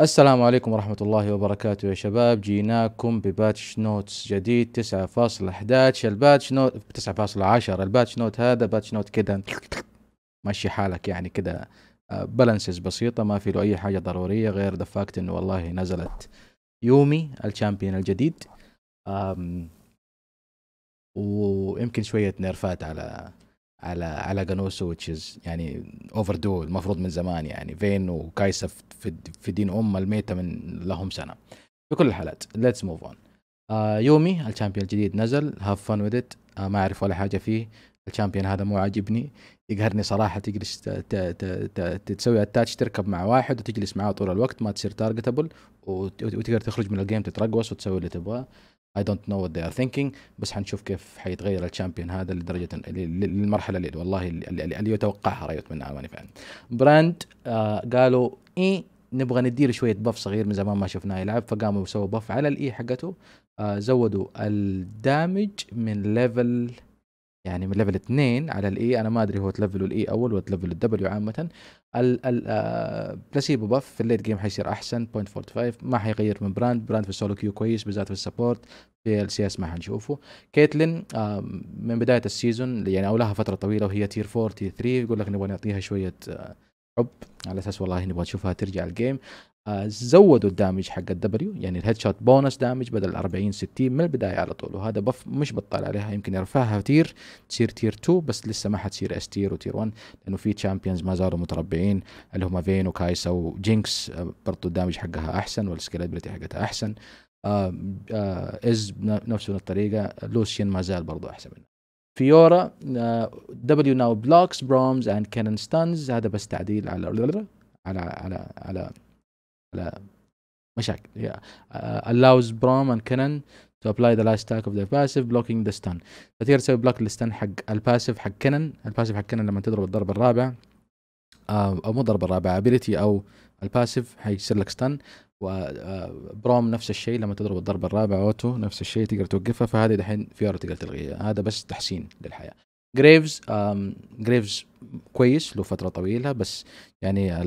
السلام عليكم ورحمة الله وبركاته يا شباب جيناكم بباتش نوتس جديد 9.11 الباتش نوت 9.10 الباتش نوت هذا باتش نوت كده مشي حالك يعني كده بالانسز آه، بسيطة ما في له أي حاجة ضرورية غير ذا فاكت إنه والله نزلت يومي الشامبيون الجديد ويمكن شوية نيرفات على على على جانوسو وتشيز يعني اوفر دو المفروض من زمان يعني فين وكايسا في دين ام الميتا من لهم سنه بكل الحالات ليتس موف اون يومي الشامبيون الجديد نزل هاف فن وذ ات ما اعرف ولا حاجه فيه الشامبيون هذا مو عاجبني يقهرني صراحه تجلس تسوي اتاتش تركب مع واحد وتجلس معاه طول الوقت ما تصير تارجتبل وتقدر تخرج من الجيم تترقص وتسوي اللي تبغاه اي دونت نو وات ذي ار ثينكينج بس حنشوف كيف حيتغير الشامبيون هذا لدرجه للمرحله اللي والله اللي يتوقعها رايوت من ماني فاهم براند آه قالوا اي نبغى ندير شويه بف صغير من زمان ما شفناه يلعب فقاموا سووا بف على الاي e حقته آه زودوا الدامج من ليفل يعني من ليفل 2 على الاي e. انا ما ادري هو تلفلوا الاي e اول ولا تلفلوا الدبليو عامه البلاسيبو آه، باف في الليت جيم حيصير احسن 0.45 ما حيغير من براند براند في السولو كيو كويس بالذات في السبورت في ال سي اس ما حنشوفه كيتلين آه، من بدايه السيزون يعني او لها فتره طويله وهي تير 4 تير 3 يقول لك نبغى نعطيها شويه آه، حب على اساس والله نبغى نشوفها ترجع الجيم زودوا الدامج حق الدبليو يعني الهيد شوت بونس دامج بدل 40 60 من البدايه على طول وهذا بف مش بطال عليها يمكن يرفعها تير تصير تير 2 بس لسه ما حتصير اس تير وتير 1 لانه في تشامبيونز ما زالوا متربعين اللي هم فين وكايسا وجينكس برضه الدامج حقها احسن والسكيلابيلتي حقتها احسن از آه، آه، نفس الطريقه لوسيان ما زال برضه احسن منه فيورا دبليو ناو بلوكس برومز اند كانن ستانز هذا بس تعديل على على على على على مشاكل yeah. uh, allows Brom and Kenan to apply the last stack of their passive blocking the stun فتقدر تسوي بلوك للستن حق الباسيف حق كنن الباسيف حق كنن لما تضرب الضرب الرابع آه، او مو الضربه الرابع ability او الباسيف حيصير لك ستن وبروم آه، نفس الشيء لما تضرب الضرب الرابع اوتو نفس الشيء تقدر توقفها فهذه دحين فيورا تقدر تلغيها هذا بس تحسين للحياه جريفز جريفز um, كويس له فتره طويله بس يعني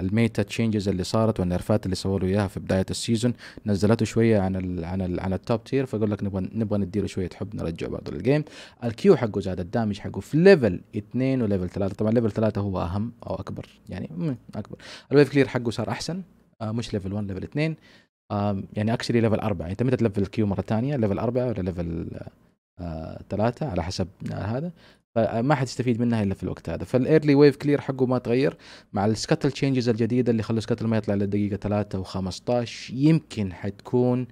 الميتا تشينجز اللي صارت والنرفات اللي سووا له اياها في بدايه السيزون نزلته شويه عن الـ عن الـ عن التوب تير فاقول لك نبغى نبغى نديله شويه حب نرجعه برضه للجيم الكيو حقه زاد الدامج حقه في ليفل 2 وليفل 3 طبعا ليفل 3 هو اهم او اكبر يعني اكبر الويف كلير حقه صار احسن آه مش ليفل 1 ليفل 2 آه يعني اكشلي ليفل 4 انت متى تلفل الكيو مره ثانيه ليفل 4 ولا ليفل ثلاثة على حسب هذا فما حتستفيد منها الا في الوقت هذا فالايرلي ويف كلير حقه ما تغير مع السكتل تشينجز الجديده اللي خلوا سكتل ما يطلع الا دقيقه ثلاثه و15 يمكن حتكون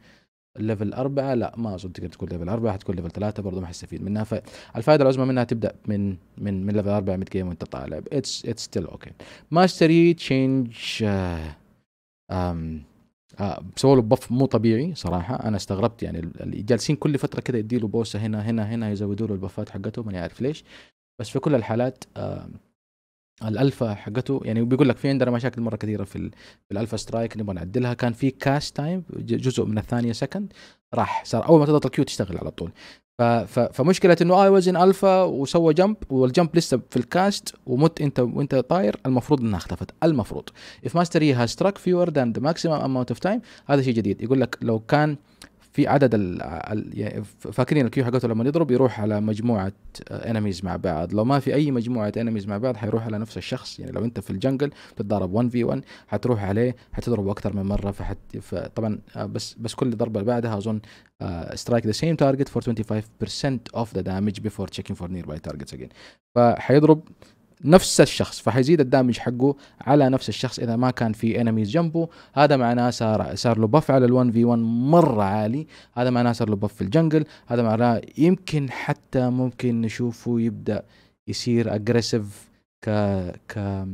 ليفل أربعة لا ما أظن تقدر تكون ليفل أربعة حتكون ليفل ثلاثة برضه ما حستفيد منها فالفائدة العظمى منها تبدأ من من من ليفل أربعة ميد جيم وأنت طالع اتس اتس ستيل أوكي ماستري تشينج آه، سووا له بف مو طبيعي صراحه انا استغربت يعني جالسين كل فتره كذا يديله بوسه هنا هنا هنا يزودوا له البفات حقته ماني عارف ليش بس في كل الحالات آه الالفا حقته يعني بيقول لك في عندنا مشاكل مره كثيره في في الالفا سترايك نبغى نعدلها كان في كاش تايم جزء من الثانيه سكند راح صار اول ما تضغط الكيو تشتغل على طول فمشكله انه اي وزن الفا وسوى جمب والجمب لسه في الكاست ومت انت وانت طاير المفروض انها اختفت المفروض ماستر هي هاز struck fewer than the maximum amount of time هذا شيء جديد يقول لك لو كان في عدد ال يعني فاكرين الكيو حقته لما يضرب يروح على مجموعه انميز آه، مع بعض لو ما في اي مجموعه انميز مع بعض حيروح على نفس الشخص يعني لو انت في الجنجل تتضارب 1 في 1 حتروح عليه حتضربه اكثر من مره فحت طبعا آه، بس بس كل ضربه بعدها اظن سترايك ذا سيم تارجت فور 25% اوف ذا دامج بيفور تشيكينج فور نير باي تارجتس اجين فحيضرب نفس الشخص فحيزيد الدامج حقه على نفس الشخص اذا ما كان في انميز جنبه هذا معناه صار صار له بف على ال1 في 1 مره عالي هذا معناه صار له بف في الجنجل هذا معناه يمكن حتى ممكن نشوفه يبدا يصير اجريسيف ك ك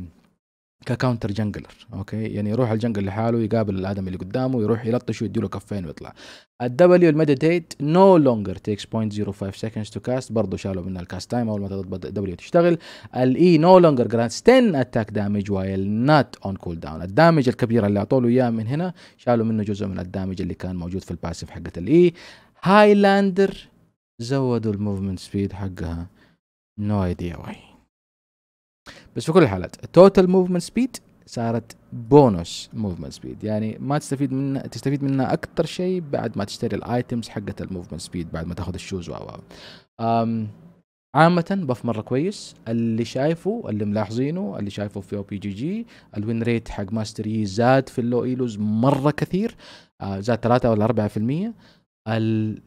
ككاونتر جنجلر اوكي يعني يروح الجنجل لحاله يقابل الادم اللي قدامه يروح ويدي له كفين ويطلع الدبليو المديتيت نو لونجر تيكس 0.05 سكندز تو كاست برضه شالوا منها الكاست تايم اول ما تبدا الدبليو تشتغل الاي نو لونجر جرانتس 10 اتاك دامج وايل نات اون كول داون الدامج الكبير اللي اعطوا له اياه من هنا شالوا منه جزء من الدامج اللي كان موجود في الباسيف حقه الاي هايلاندر e. زودوا الموفمنت سبيد حقها نو ايديا واي بس في كل الحالات التوتال موفمنت سبيد صارت بونس موفمنت سبيد يعني ما تستفيد منها تستفيد منها اكثر شيء بعد ما تشتري الايتمز حقت الموفمنت سبيد بعد ما تاخذ الشوز و عامة بف مرة كويس اللي شايفه اللي ملاحظينه اللي شايفه في او بي جي جي الوين ريت حق ماستر يي e زاد في اللو ايلوز مرة كثير آه زاد 3 ولا 4% ال ال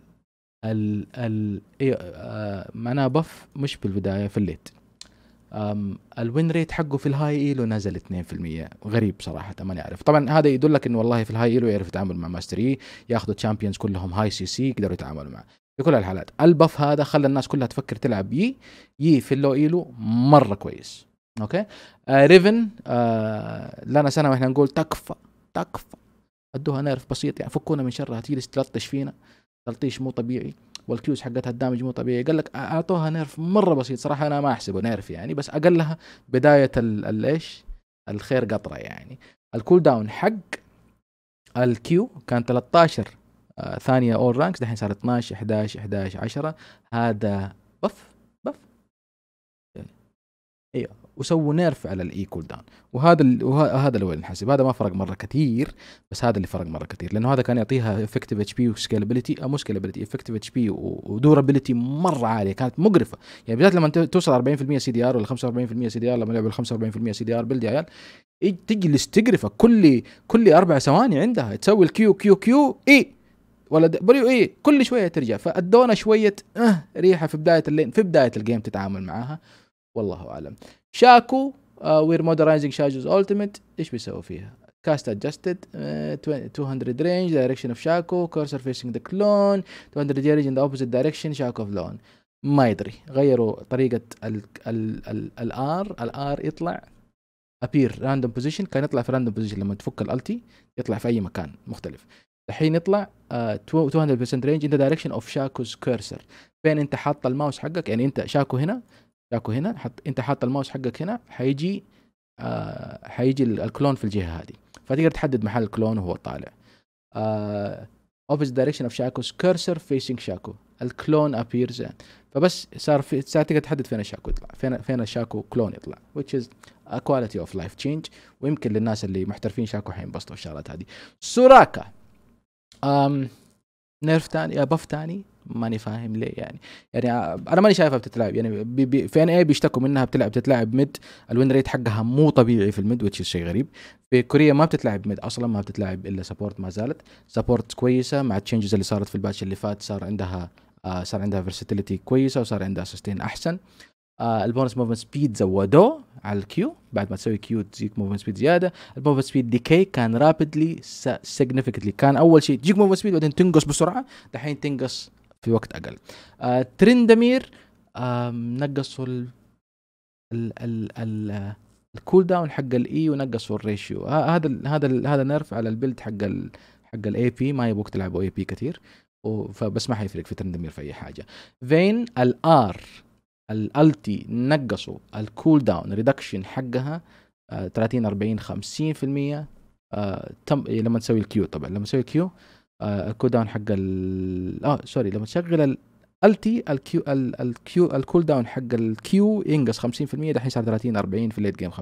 ال إيه آه معناها بف مش بالبداية في الليت الوين ريت حقه في الهاي ايلو نزل 2% غريب صراحه ماني عارف طبعا هذا يدلك انه والله في الهاي ايلو يعرف يتعامل مع ماستري e، ياخذوا تشامبيونز كلهم هاي سي سي يقدروا يتعاملوا معه في كل الحالات البف هذا خلى الناس كلها تفكر تلعب يي e، يي e في اللو ايلو مره كويس اوكي آه ريفن آه لنا سنه واحنا نقول تكفى تكفى ادوها نيرف بسيط يعني فكونا من شرها تجلس تلطش فينا تلطيش مو طبيعي والكيوز حقتها الدامج مو طبيعي قال لك اعطوها نيرف مره بسيط صراحه انا ما احسبه نيرف يعني بس اقلها بدايه الايش الخير قطره يعني الكول داون حق الكيو كان 13 آه، ثانيه اول رانكس دحين صار 12 11 11 10 هذا بف ايوه وسووا نيرف على الاي كول داون وهذا ال... وهذا اللي هو الحاسب هذا ما فرق مره كثير بس هذا اللي فرق مره كثير لانه هذا كان يعطيها افكتيف اتش بي وسكيلابيلتي او مو سكيلابيلتي افكتيف اتش بي ودورابيلتي مره عاليه كانت مقرفه يعني بالذات لما توصل 40% سي دي ار ولا 45% سي دي ار لما لعبوا 45% سي دي ار بلدي عيال إيه، تجلس تقرفه كل كل اربع ثواني عندها تسوي الكيو كيو كيو اي ولا دبليو اي كل شويه ترجع فادونا شويه اه ريحه في بدايه في بدايه الجيم تتعامل معاها والله اعلم شاكو وير مودرنايزنج شاجوز التيميت ايش بيسوي فيها كاست ادجستد 200 رينج دايركشن اوف شاكو كورسر فيسنج ذا كلون 200 رينج ان ذا اوبوزيت دايركشن شاكو اوف لون ما يدري غيروا طريقه الار الار يطلع ابير راندوم بوزيشن كان يطلع في راندوم بوزيشن لما تفك الالتي يطلع في اي مكان مختلف الحين يطلع uh, 200% رينج ان ذا دايركشن اوف شاكوز كيرسر فين انت حاط الماوس حقك يعني انت شاكو هنا جاكو هنا حط انت حاط الماوس حقك هنا حيجي آه حيجي الكلون في الجهه هذه فتقدر تحدد محل الكلون وهو طالع اوفيس دايركشن اوف شاكوز كرسر فيسنج شاكو الكلون ابيرز فبس صار في صار تقدر تحدد فين الشاكو يطلع فين فين الشاكو كلون يطلع which is a quality of life change ويمكن للناس اللي محترفين شاكو حينبسطوا الشغلات هذه سوراكا أم نيرف ثاني باف ثاني ماني فاهم ليه يعني يعني انا ماني شايفها بتتلعب يعني بي بي في ان اي بيشتكوا منها بتلعب بتتلعب ميد الوين ريت حقها مو طبيعي في الميد وتش شيء غريب في كوريا ما بتتلعب ميد اصلا ما بتتلعب الا سبورت ما زالت سبورت كويسه مع التشنجز اللي صارت في الباتش اللي فات صار عندها آه صار عندها فيرساتيليتي كويسه وصار عندها سستين احسن آه البونس موفمنت سبيد زودوه على الكيو بعد ما تسوي كيو تجيك موفمنت سبيد زياده الموفمنت سبيد ديكي كان رابيدلي سيجنفكتلي كان اول شيء تجيك موفمنت سبيد بعدين تنقص بسرعه دحين تنقص في وقت اقل آه، ترندمير آه، نقصوا ال ال ال, ال الكول داون حق الاي ونقصوا الريشيو آه، هذا هذا هذا نرف على البيلد حق ال حق الاي بي ما يبغوك تلعبوا اي بي كثير فبس ما حيفرق في ترندمير في اي حاجه فين الار الالتي نقصوا الكول داون ريدكشن حقها 30 40 50% تم لما تسوي الكيو طبعا لما تسوي الكيو الكول آه، داون حق ال اه سوري لما تشغل تي الكيو الكيو الكول داون حق الكيو ينقص 50% دحين صار 30 40 في الليت جيم 50%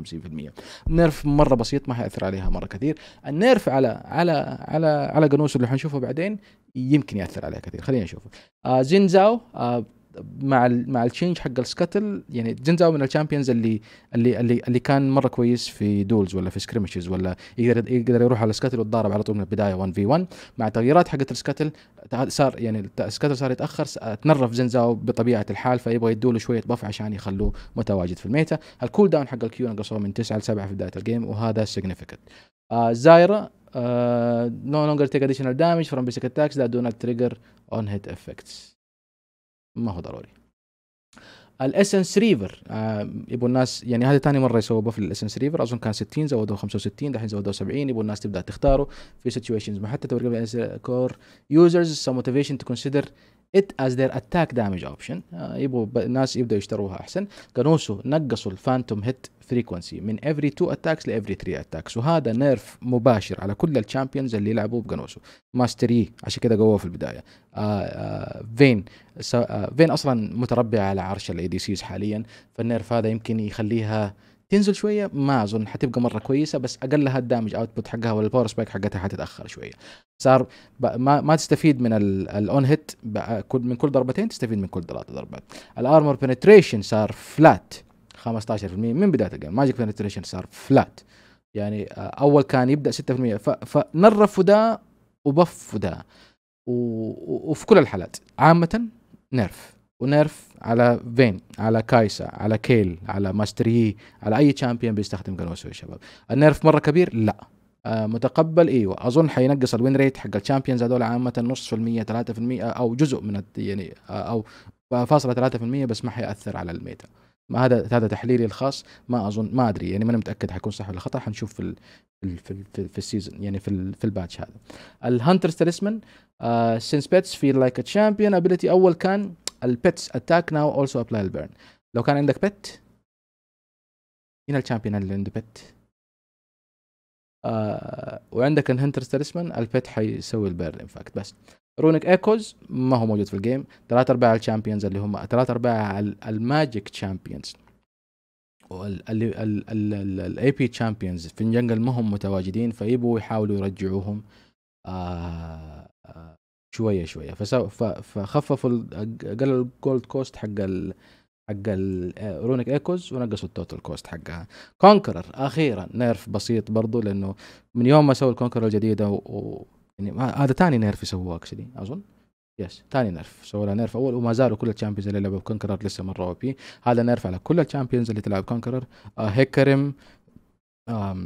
نيرف مره بسيط ما حياثر عليها مره كثير النيرف على على على على قنوس اللي حنشوفه بعدين يمكن ياثر عليها كثير خلينا نشوفه آه زين زاو آه مع الـ مع التشينج حق السكتل يعني جنزاو من الشامبيونز اللي اللي اللي اللي كان مره كويس في دولز ولا في سكريمشز ولا يقدر يقدر يروح على السكتل ويتضارب على طول من البدايه 1 في 1 مع تغييرات حقت السكتل صار يعني السكتل صار يتاخر تنرف جنزاو بطبيعه الحال فيبغى له شويه بف عشان يخلوه متواجد في الميتا الكول داون حق الكيو نقصوه من 9 ل 7 في بدايه الجيم وهذا سيجنيفيكنت زايرا نو لونجر تيك اديشنال دامج فروم بيسك اتاكس ذات دو نوت تريجر اون هيت افكتس ما هو ضروري الاسنس ريفر آه يبوا الناس يعني هذه ثاني مره يسووا بف للاسنس ريفر اظن كان 60 زودوه 65 دحين زودوه 70 يبوا الناس تبدا تختاره في سيتويشنز ما حتى ورقم كور يوزرز سو موتيفيشن تو كونسيدر ات از ذير اتاك دامج اوبشن يبوا الناس يبداوا يشتروها احسن كانوسو نقصوا الفانتوم هيت فريكونسي من افري 2 اتاكس لافري ثري 3 وهذا نيرف مباشر على كل الشامبيونز اللي يلعبوا بجانوسو ماستري عشان كذا قووه في البدايه آآ آآ فين آآ فين اصلا متربع على عرش الاي دي سيز حاليا فالنيرف هذا يمكن يخليها تنزل شويه ما اظن حتبقى مره كويسه بس اقلها الدامج اوتبوت حقها ولا الباور سبايك حقتها حتتاخر شويه صار ما, ما تستفيد من الاون هيت آه، من كل ضربتين تستفيد من كل ثلاث ضربات الارمر بنتريشن صار فلات 15% من بدايه الجيم ماجيك بنتريشن صار فلات يعني آه، اول كان يبدا 6% فنرف ده وبف ده وفي كل الحالات عامه نيرف ونيرف على فين على كايسا على كيل على ماستري على اي شامبيون بيستخدم جانوسو يا شباب النيرف مره كبير لا آه متقبل ايوه اظن حينقص الوين ريت حق الشامبيونز هذول عامه نص في المية 3% او جزء من يعني آه، او فاصلة 3% بس ما حيأثر على الميتا ما هذا هذا تحليلي الخاص ما اظن ما ادري يعني ما انا متاكد حيكون صح ولا خطا حنشوف في الـ في الـ في, في السيزون يعني في في الباتش هذا الهانترز تاليسمان سينس بيتس فيل لايك ا تشامبيون ابيلتي اول كان البيتس اتاك ناو اولسو ابلاي البيرن لو كان عندك بيت هنا الشامبيون اللي عنده بيت آه وعندك الهنترز تاليسمان البيت حيسوي البيرن انفاكت بس رونيك ايكوز ما هو موجود في الجيم ثلاث ارباع الشامبيونز اللي هم ثلاث ارباع الماجيك شامبيونز الاي بي شامبيونز في الجنجل ما هم متواجدين فيبوا يحاولوا يرجعوهم آه، آه، شويه شويه فخففوا قللوا الجولد كوست حق ال حق رونك ايكوز ونقصوا التوتال كوست حقها كونكرر اخيرا نيرف بسيط برضو لانه من يوم ما سووا الكونكرر الجديده و يعني هذا ثاني نيرف يسووه اكشلي اظن يس ثاني نيرف سووا له نيرف اول وما زالوا كل الشامبيونز اللي لعبوا كونكرر لسه مره او بي هذا نيرف على كل الشامبيونز اللي تلعب كونكرر آه هيكرم آه،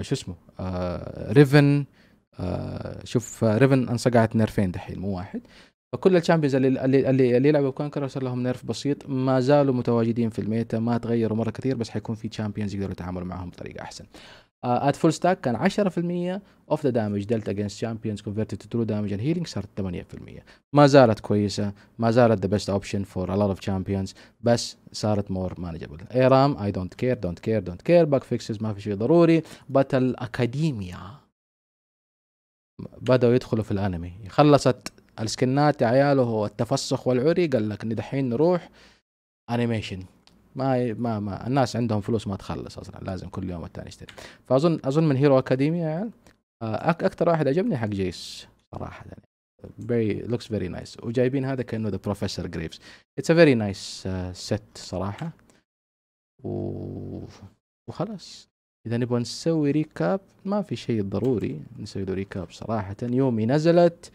شو اسمه آه ريفن آه شوف آه، ريفن انصقعت نيرفين دحين مو واحد فكل الشامبيونز اللي اللي اللي يلعبوا كونكرر صار لهم نيرف بسيط ما زالوا متواجدين في الميتا ما تغيروا مره كثير بس حيكون في شامبيونز يقدروا يتعاملوا معهم بطريقه احسن ات فول ستاك كان 10% اوف ذا دامج دلت اجينست شامبيونز كونفيرتد تو ترو دامج اند هيلينج صارت 8% ما زالت كويسه ما زالت ذا بيست اوبشن فور ا لوت اوف شامبيونز بس صارت مور مانجبل ايرام اي دونت كير دونت كير دونت كير باك فيكسز ما في شيء ضروري بات الاكاديميا بدأوا يدخلوا في الانمي خلصت السكنات عياله والتفسخ والعري قال لك دحين نروح انيميشن ما ما ما الناس عندهم فلوس ما تخلص اصلا لازم كل يوم والثاني يشتري فاظن اظن من هيرو اكاديميا يعني آه، أك اكثر واحد عجبني حق جيس صراحه يعني very looks very nice وجايبين هذا كانه ذا بروفيسور جريفز اتس ا فيري نايس سيت صراحه و... وخلاص اذا نبغى نسوي ريكاب ما في شيء ضروري نسوي له ريكاب صراحه يومي نزلت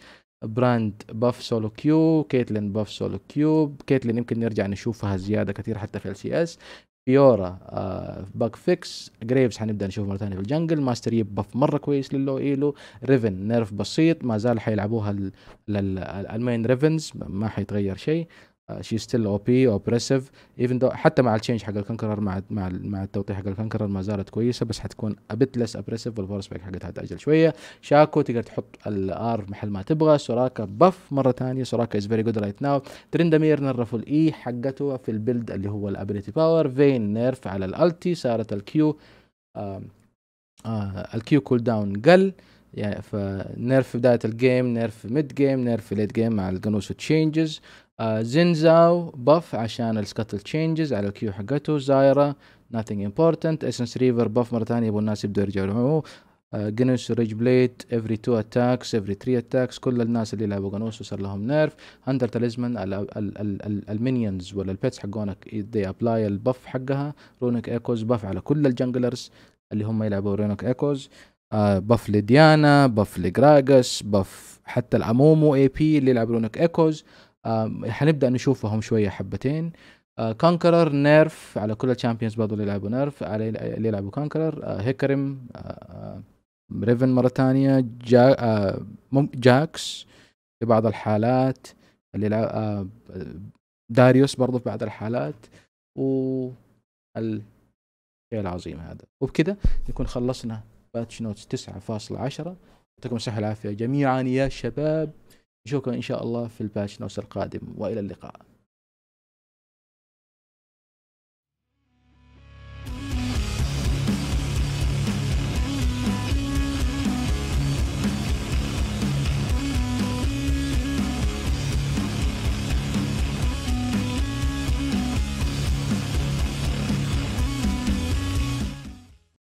براند باف سولو كيو كيتلين باف سولو كيوب كيتلين يمكن نرجع نشوفها زياده كثير حتى في ال سي اس فيورا آه باك فيكس جريفز حنبدا نشوف مره ثانيه في الجنجل ماستر يب باف مره كويس للو ايلو ريفن نيرف بسيط ما زال حيلعبوها المين ريفنز ما حيتغير شيء شي ستيل او بي اوبريسيف ايفن دو حتى مع التشينج حق الكنكرر مع مع مع التوطيح حق الكنكرر ما زالت كويسه بس حتكون ابيت ليس ابريسيف والفورس باك حقتها تاجل شويه شاكو تقدر تحط الار محل ما تبغى سوراكا بف مره ثانيه سوراكا از فيري جود رايت ناو ترندمير نرفوا الاي حقته في البيلد اللي هو الابيلتي باور فين نيرف على الالتي صارت الكيو آه الكيو كول داون قل يعني فنيرف في بداية الجيم نيرف في ميد جيم نيرف في ليت جيم مع الجنوس تشينجز آه، زينزاو بف عشان السكتل تشينجز على الكيو حقته زايرا nothing important اسنس ريفر بف مرة ثانية يبغوا الناس يبدوا يرجعوا جنوس ريج بليد افري تو اتاكس افري ثري اتاكس كل الناس اللي لعبوا جنوس وصار لهم نيرف اندر تاليزمان المينيونز ولا البيتس حقونك دي ابلاي البف حقها رونك ايكوز بف على كل الجنجلرز اللي هم يلعبوا رونك ايكوز آه، بف لديانا بف لجراجس بف حتى العمومو اي بي اللي يلعب رونك ايكوز حنبدا نشوفهم شويه حبتين آه، كونكرر نيرف على كل الشامبيونز برضه اللي يلعبوا نيرف على اللي يلعبوا كونكرر آه، هيكرم آه، ريفن مره ثانيه جا جاكس في بعض الحالات اللي داريوس برضه في بعض الحالات و الشيء إيه العظيم هذا وبكذا نكون خلصنا باتش نوتس 9.10 يعطيكم الصحة والعافية جميعا يا شباب نشوفكم إن شاء الله في الباتش نوتس القادم وإلى اللقاء